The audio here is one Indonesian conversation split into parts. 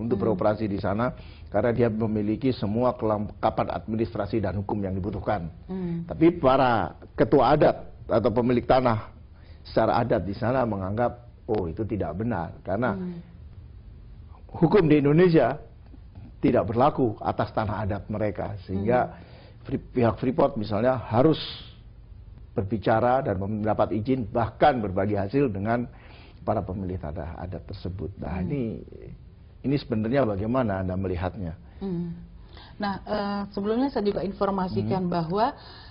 untuk hmm. beroperasi di sana karena dia memiliki semua kelengkapan administrasi dan hukum yang dibutuhkan. Hmm. Tapi para ketua adat atau pemilik tanah secara adat di sana menganggap oh itu tidak benar karena hmm. hukum di Indonesia tidak berlaku atas tanah adat mereka sehingga hmm. pihak Freeport misalnya harus berbicara dan mendapat izin bahkan berbagi hasil dengan para pemilik tanah adat tersebut. Nah hmm. ini ini sebenarnya bagaimana Anda melihatnya? Hmm. Nah, uh, sebelumnya saya juga informasikan hmm. bahwa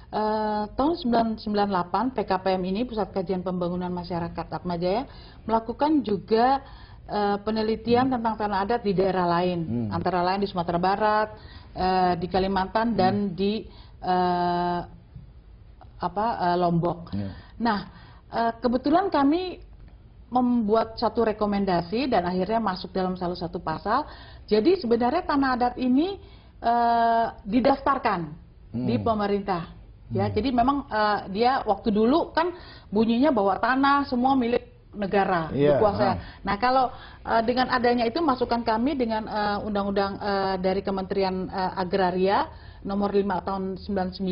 uh, tahun 1998 PKPM ini Pusat Kajian Pembangunan Masyarakat Atmajaya melakukan juga uh, penelitian hmm. tentang tanah adat di daerah lain, hmm. antara lain di Sumatera Barat, uh, di Kalimantan hmm. dan di uh, apa uh, Lombok. Hmm. Nah, uh, kebetulan kami membuat satu rekomendasi dan akhirnya masuk dalam salah satu pasal. Jadi sebenarnya tanah adat ini e, didaftarkan hmm. di pemerintah. Ya, hmm. jadi memang e, dia waktu dulu kan bunyinya bahwa tanah semua milik negara yeah. Iya, nah, kalau uh, dengan adanya itu masukan kami dengan undang-undang uh, uh, dari Kementerian uh, Agraria nomor 5 tahun 99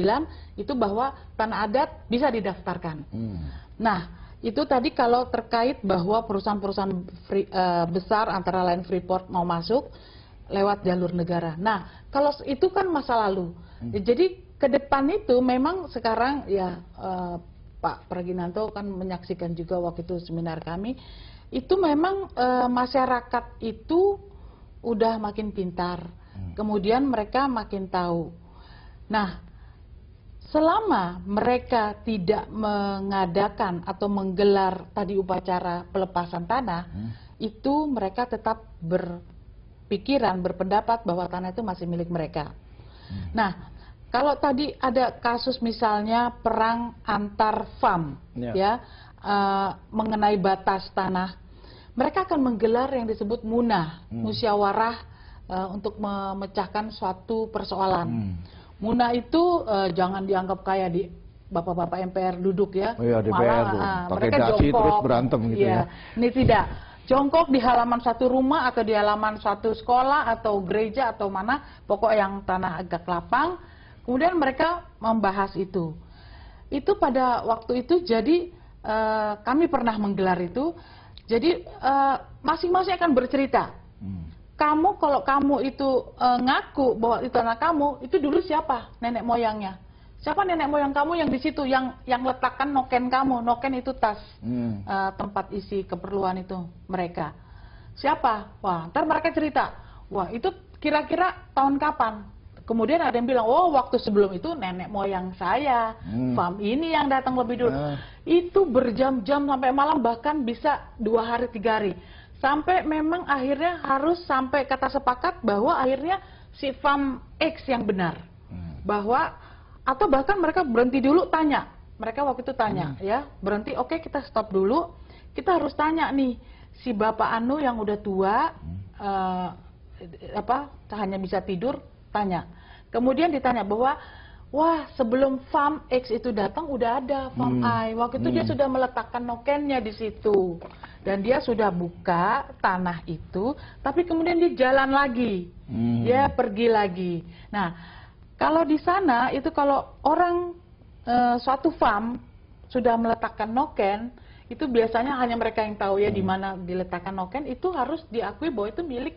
itu bahwa tanah adat bisa didaftarkan. Hmm. Nah, itu tadi kalau terkait bahwa perusahaan-perusahaan uh, besar antara lain Freeport mau masuk lewat jalur negara. Nah, kalau itu kan masa lalu. Hmm. Jadi ke depan itu memang sekarang ya uh, Pak Praginanto kan menyaksikan juga waktu itu seminar kami, itu memang e, masyarakat itu udah makin pintar, hmm. kemudian mereka makin tahu. Nah, selama mereka tidak mengadakan atau menggelar tadi upacara pelepasan tanah, hmm. itu mereka tetap berpikiran, berpendapat bahwa tanah itu masih milik mereka. Hmm. Nah, kalau tadi ada kasus misalnya perang antar farm, yeah. ya, uh, mengenai batas tanah, mereka akan menggelar yang disebut munah, hmm. musyawarah uh, untuk memecahkan suatu persoalan. Hmm. Muna itu uh, jangan dianggap kaya di bapak-bapak MPR duduk ya. Oh iya, DPR Malah, tuh. Ah, Pakai mereka jongkok, terus berantem gitu iya. ya. Ini tidak. Jongkok di halaman satu rumah atau di halaman satu sekolah atau gereja atau mana, pokok yang tanah agak lapang. Kemudian mereka membahas itu. Itu pada waktu itu jadi uh, kami pernah menggelar itu. Jadi eh, masing-masing uh, akan bercerita. Hmm kamu kalau kamu itu e, ngaku bahwa itu anak kamu, itu dulu siapa nenek moyangnya? Siapa nenek moyang kamu yang di situ yang yang letakkan noken kamu? Noken itu tas hmm. e, tempat isi keperluan itu mereka. Siapa? Wah, ntar mereka cerita. Wah, itu kira-kira tahun kapan? Kemudian ada yang bilang, oh waktu sebelum itu nenek moyang saya, hmm. fam ini yang datang lebih dulu. Nah. Itu berjam-jam sampai malam bahkan bisa dua hari tiga hari sampai memang akhirnya harus sampai kata sepakat bahwa akhirnya si fam X yang benar hmm. bahwa atau bahkan mereka berhenti dulu tanya mereka waktu itu tanya hmm. ya berhenti oke okay, kita stop dulu kita harus tanya nih si bapak Anu yang udah tua hmm. uh, apa hanya bisa tidur tanya kemudian ditanya bahwa Wah, sebelum Farm X itu datang udah ada Farm hmm. I. Waktu itu hmm. dia sudah meletakkan nokennya di situ dan dia sudah buka tanah itu, tapi kemudian dia jalan lagi, hmm. dia pergi lagi. Nah, kalau di sana itu kalau orang e, suatu farm sudah meletakkan noken, itu biasanya hanya mereka yang tahu ya hmm. di mana diletakkan noken itu harus diakui bahwa itu milik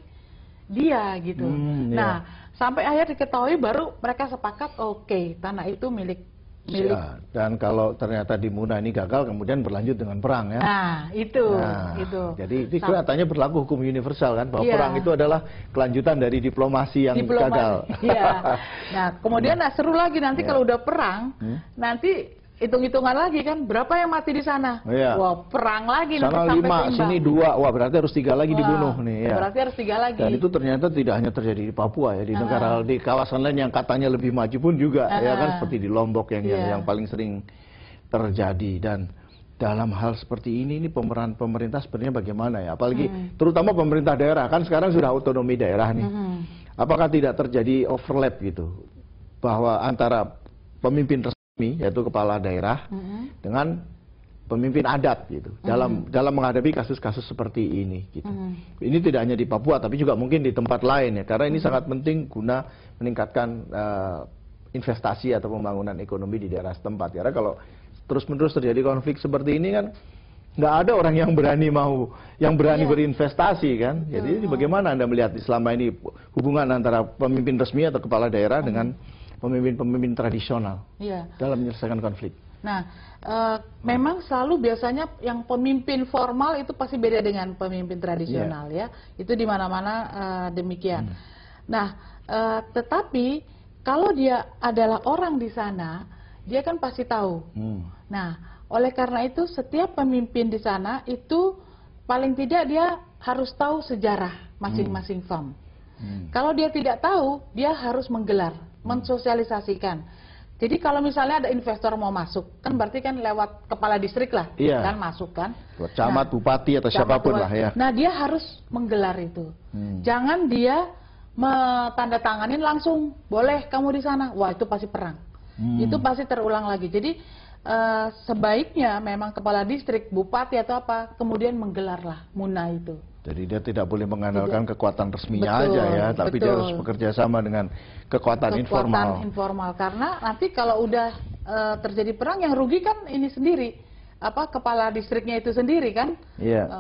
dia gitu. Hmm, yeah. Nah, sampai akhir diketahui baru mereka sepakat oke okay, tanah itu milik Ya, dan kalau ternyata di Muna ini gagal, kemudian berlanjut dengan perang ya. Nah, itu, nah, itu. Jadi itu kelihatannya berlaku hukum universal kan, bahwa ya. perang itu adalah kelanjutan dari diplomasi yang diplomasi, gagal. Ya. Nah, kemudian nah. nah, seru lagi nanti ya. kalau udah perang, hmm? nanti hitung-hitungan lagi kan berapa yang mati di sana iya. wah perang lagi sana nanti lima sampai sini dua wah berarti harus tiga lagi wah, dibunuh nih ya berarti harus tiga lagi dan itu ternyata tidak hanya terjadi di Papua ya di uh ah. -huh. negara di kawasan lain yang katanya lebih maju pun juga uh -huh. ya ah. kan seperti di Lombok yang, yeah. yang iya. yang paling sering terjadi dan dalam hal seperti ini ini pemeran pemerintah sebenarnya bagaimana ya apalagi hmm. terutama pemerintah daerah kan sekarang sudah otonomi daerah nih hmm. apakah tidak terjadi overlap gitu bahwa antara pemimpin yaitu kepala daerah mm -hmm. dengan pemimpin adat gitu dalam mm -hmm. dalam menghadapi kasus-kasus seperti ini gitu. Mm -hmm. Ini tidak hanya di Papua tapi juga mungkin di tempat lain ya karena ini mm -hmm. sangat penting guna meningkatkan uh, investasi atau pembangunan ekonomi di daerah setempat. Ya. Karena kalau terus-menerus terjadi konflik seperti ini kan nggak ada orang yang berani mau yang berani yeah. berinvestasi kan. Jadi bagaimana Anda melihat selama ini hubungan antara pemimpin resmi atau kepala daerah mm -hmm. dengan pemimpin-pemimpin tradisional ya. dalam menyelesaikan konflik. Nah, e, memang selalu biasanya yang pemimpin formal itu pasti beda dengan pemimpin tradisional ya. ya. Itu di mana-mana e, demikian. Hmm. Nah, e, tetapi kalau dia adalah orang di sana, dia kan pasti tahu. Hmm. Nah, oleh karena itu setiap pemimpin di sana itu paling tidak dia harus tahu sejarah masing-masing hmm. firm. Hmm. Kalau dia tidak tahu, dia harus menggelar mensosialisasikan. Jadi kalau misalnya ada investor mau masuk, kan berarti kan lewat kepala distrik lah, iya. kan masuk kan. Camat, nah, bupati atau camat siapapun bupati. lah ya. Nah dia harus menggelar itu. Hmm. Jangan dia tanda tanganin langsung, boleh kamu di sana. Wah itu pasti perang. Hmm. Itu pasti terulang lagi. Jadi uh, sebaiknya memang kepala distrik, bupati atau apa, kemudian menggelarlah muna itu. Jadi dia tidak boleh mengandalkan tidak. kekuatan resminya betul, aja ya, tapi betul. dia harus bekerja sama dengan kekuatan, kekuatan informal. informal karena nanti kalau udah e, terjadi perang yang rugi kan ini sendiri apa kepala distriknya itu sendiri kan. Yeah. E,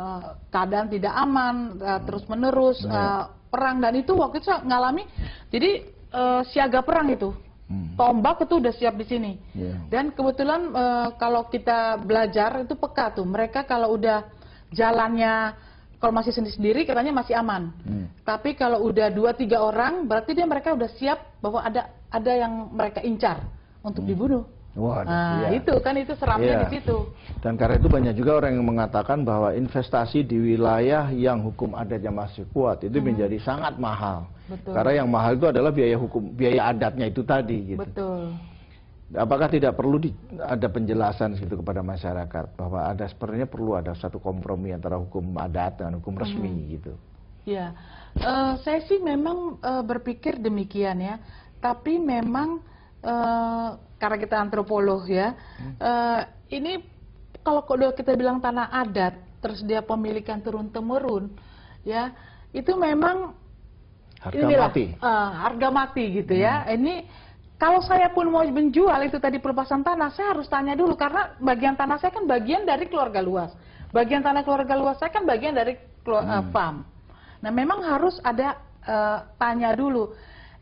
keadaan tidak aman e, terus menerus nah. e, perang dan itu waktu itu ngalami jadi e, siaga perang itu. Hmm. Tombak itu udah siap di sini. Yeah. Dan kebetulan e, kalau kita belajar itu peka tuh mereka kalau udah jalannya kalau masih sendiri-sendiri katanya masih aman. Hmm. Tapi kalau udah dua tiga orang, berarti dia mereka udah siap bahwa ada ada yang mereka incar untuk hmm. dibunuh. Wah, nah, iya. itu kan itu seramnya iya. di situ. Dan karena itu banyak juga orang yang mengatakan bahwa investasi di wilayah yang hukum adatnya masih kuat itu hmm. menjadi sangat mahal. Betul. Karena yang mahal itu adalah biaya hukum, biaya adatnya itu tadi. Gitu. Betul. Apakah tidak perlu di, ada penjelasan gitu kepada masyarakat bahwa ada sebenarnya perlu ada satu kompromi antara hukum adat dan hukum hmm. resmi hmm. gitu? Ya, uh, saya sih memang uh, berpikir demikian ya. Tapi memang uh, karena kita antropolog ya, uh, ini kalau kita bilang tanah adat terus dia pemilikan turun temurun, ya itu memang harga inilah, mati. Uh, harga mati gitu ya. hmm. ya. Ini kalau saya pun mau menjual itu tadi perluasan tanah, saya harus tanya dulu karena bagian tanah saya kan bagian dari keluarga luas. Bagian tanah keluarga luas saya kan bagian dari keluarga, eh, hmm. uh, farm. Nah, memang harus ada uh, tanya dulu.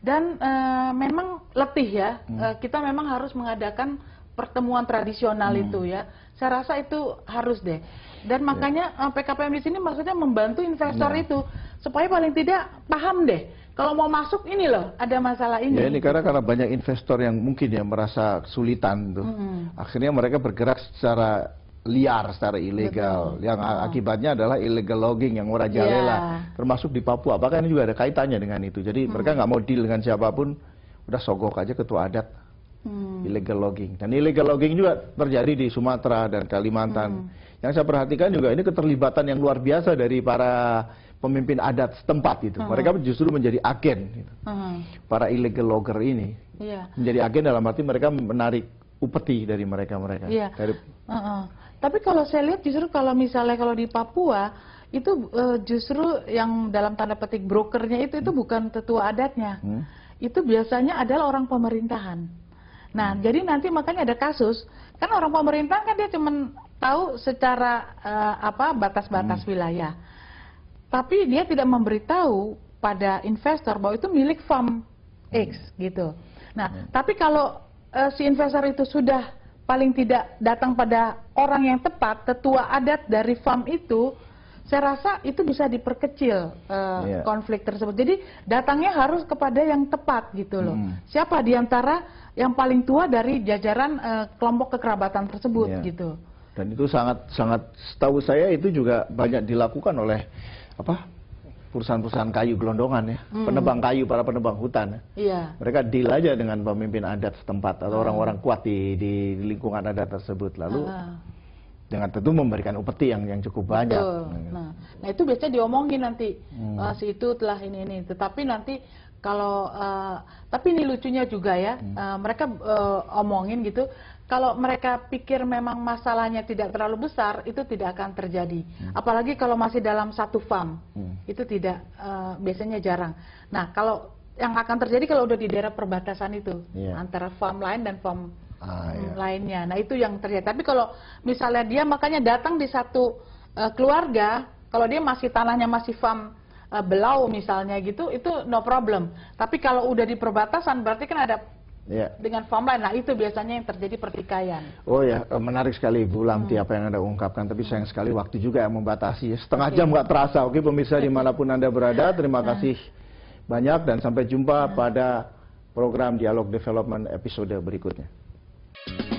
Dan uh, memang letih ya. Hmm. Uh, kita memang harus mengadakan pertemuan tradisional hmm. itu ya. Saya rasa itu harus deh. Dan ya. makanya yeah. PKPM di sini maksudnya membantu investor yeah. itu supaya paling tidak paham deh kalau mau masuk ini loh, ada masalah ini. Ya ini karena karena banyak investor yang mungkin ya merasa kesulitan tuh. Hmm. Akhirnya mereka bergerak secara liar secara ilegal Betul. yang oh. akibatnya adalah illegal logging yang merajalela iya. yeah. termasuk di Papua bahkan ini juga ada kaitannya dengan itu jadi hmm. mereka nggak mau deal dengan siapapun udah sogok aja ketua adat hmm. illegal logging dan illegal logging juga terjadi di Sumatera dan Kalimantan hmm. yang saya perhatikan juga ini keterlibatan yang luar biasa dari para pemimpin adat setempat itu. Uh hmm. -huh. Mereka justru menjadi agen. Gitu. Uh hmm. -huh. Para illegal logger ini yeah. menjadi agen dalam arti mereka menarik upeti dari mereka-mereka. Yeah. Dari... Uh -uh. Tapi kalau saya lihat justru kalau misalnya kalau di Papua itu uh, justru yang dalam tanda petik brokernya itu itu hmm. bukan tetua adatnya. Hmm. Itu biasanya adalah orang pemerintahan. Nah, hmm. jadi nanti makanya ada kasus kan orang pemerintahan kan dia cuma tahu secara uh, apa batas-batas hmm. wilayah. Tapi dia tidak memberitahu pada investor bahwa itu milik firm X hmm. gitu. Nah, hmm. tapi kalau uh, si investor itu sudah paling tidak datang pada orang yang tepat, tetua adat dari firm itu, saya rasa itu bisa diperkecil uh, eh, yeah. konflik tersebut. Jadi datangnya harus kepada yang tepat gitu loh. Hmm. Siapa diantara yang paling tua dari jajaran uh, kelompok kekerabatan tersebut yeah. gitu. Dan itu sangat sangat setahu saya itu juga banyak dilakukan oleh apa perusahaan-perusahaan kayu gelondongan ya, hmm. penebang kayu para penebang hutan. Ya. Iya. Mereka deal aja dengan pemimpin adat setempat atau hmm. orang-orang hmm. kuat di, di lingkungan adat tersebut lalu hmm. dengan tentu memberikan upeti yang yang cukup banyak. Nah, nah itu biasanya diomongin nanti hmm. Ah, si itu telah ini ini, tetapi nanti kalau uh, tapi ini lucunya juga ya hmm. uh, mereka uh, omongin gitu kalau mereka pikir memang masalahnya tidak terlalu besar itu tidak akan terjadi hmm. apalagi kalau masih dalam satu farm hmm. itu tidak uh, biasanya jarang nah kalau yang akan terjadi kalau udah di daerah perbatasan itu yeah. antara farm lain dan farm ah, yeah. lainnya nah itu yang terjadi tapi kalau misalnya dia makanya datang di satu uh, keluarga kalau dia masih tanahnya masih farm uh, belau misalnya gitu itu no problem. Tapi kalau udah di perbatasan berarti kan ada ya. dengan farm lain. Nah itu biasanya yang terjadi pertikaian. Oh ya eh, menarik sekali Bu Lamti hmm. apa yang Anda ungkapkan. Tapi sayang sekali waktu juga yang membatasi. Ya, setengah okay. jam nggak terasa. Oke pemirsa dimanapun Anda berada terima nah. kasih hmm. banyak dan sampai jumpa hmm. pada program Dialog Development episode berikutnya.